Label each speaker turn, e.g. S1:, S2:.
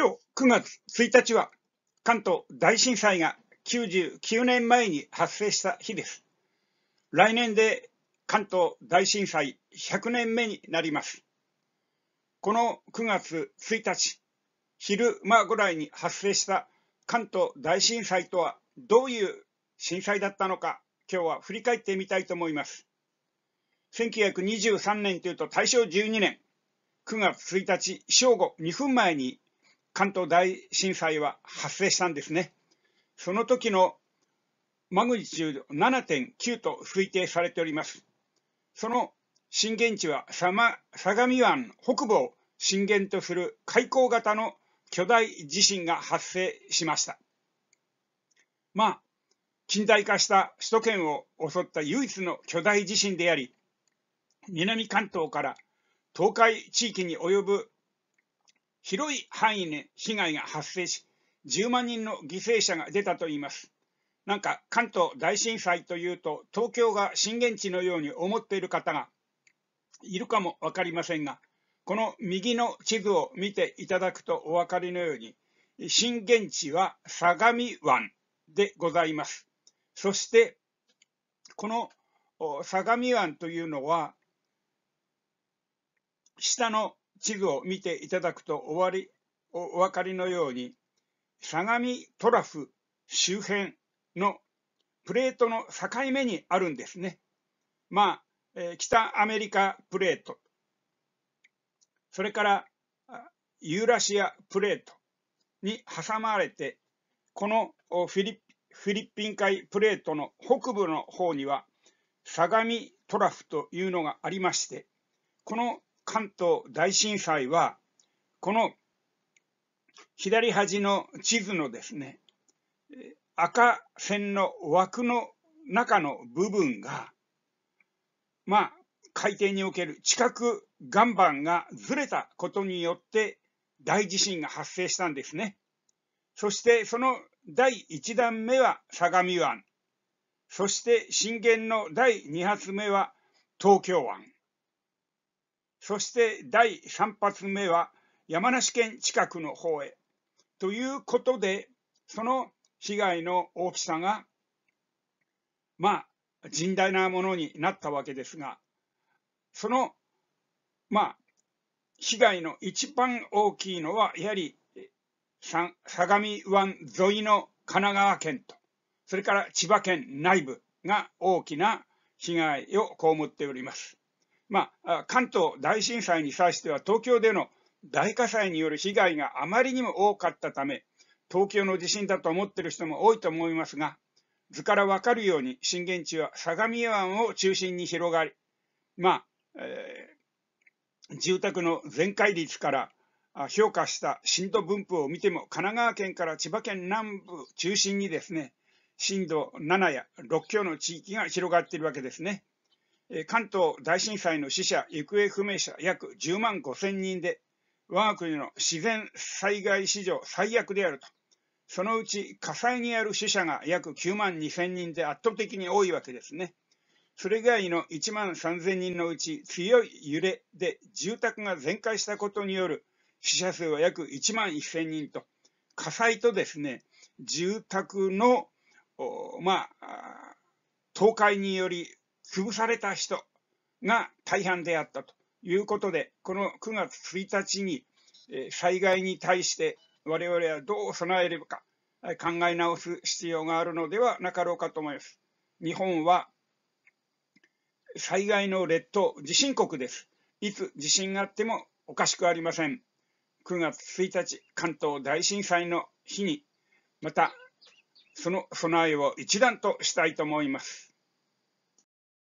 S1: 今日9月1日は関東大震災が99年前に発生した日です。来年で関東大震災100年目になります。この9月1日、昼間ぐらいに発生した関東大震災とはどういう震災だったのか、今日は振り返ってみたいと思います。1923年というと大正12年9月1日正午2分前に関東大震災は発生したんですね。その時のマグニチュード7.9と推定されております。その震源地は相模湾北部を震源とする海溝型の巨大地震が発生しました。まあ、近代化した首都圏を襲った唯一の巨大地震であり、南関東から東海地域に及ぶ広い範囲で被害が発生し、10万人の犠牲者が出たといいます。なんか関東大震災というと、東京が震源地のように思っている方がいるかも分かりませんが、この右の地図を見ていただくとお分かりのように、震源地は相模湾でございます。そして、この相模湾というのは、下の地図を見ていただくとおりお分かりのように相模トラフ周辺のプレートの境目にあるんですね。まあ、えー、北アメリカプレート、それからユーラシアプレートに挟まれて、このフィリフィリピン海プレートの北部の方には相模トラフというのがありまして、この関東大震災は、この左端の地図のですね、赤線の枠の中の部分が、まあ、海底における地殻岩盤がずれたことによって大地震が発生したんですね。そしてその第1弾目は相模湾、そして震源の第2発目は東京湾。そして第3発目は山梨県近くの方へ。ということで、その被害の大きさが、まあ、甚大なものになったわけですが、その、まあ、被害の一番大きいのは、やはり相模湾沿いの神奈川県と、それから千葉県内部が大きな被害を被っております。まあ、関東大震災に際しては東京での大火災による被害があまりにも多かったため東京の地震だと思っている人も多いと思いますが図から分かるように震源地は相模湾を中心に広がりまあ、えー、住宅の全壊率から評価した震度分布を見ても神奈川県から千葉県南部中心にですね震度7や6強の地域が広がっているわけですね。関東大震災の死者、行方不明者約10万5千人で、我が国の自然災害史上最悪であると。そのうち火災による死者が約9万2千人で圧倒的に多いわけですね。それ以外の1万3千人のうち強い揺れで住宅が全壊したことによる死者数は約1万1千人と、火災とですね、住宅の、まあ、倒壊により潰された人が大半であったということで、この9月1日に災害に対して我々はどう備えればか考え直す必要があるのではなかろうかと思います。日本は災害の列島、地震国です。いつ地震があってもおかしくありません。9月1日、関東大震災の日に、またその備えを一段としたいと思います。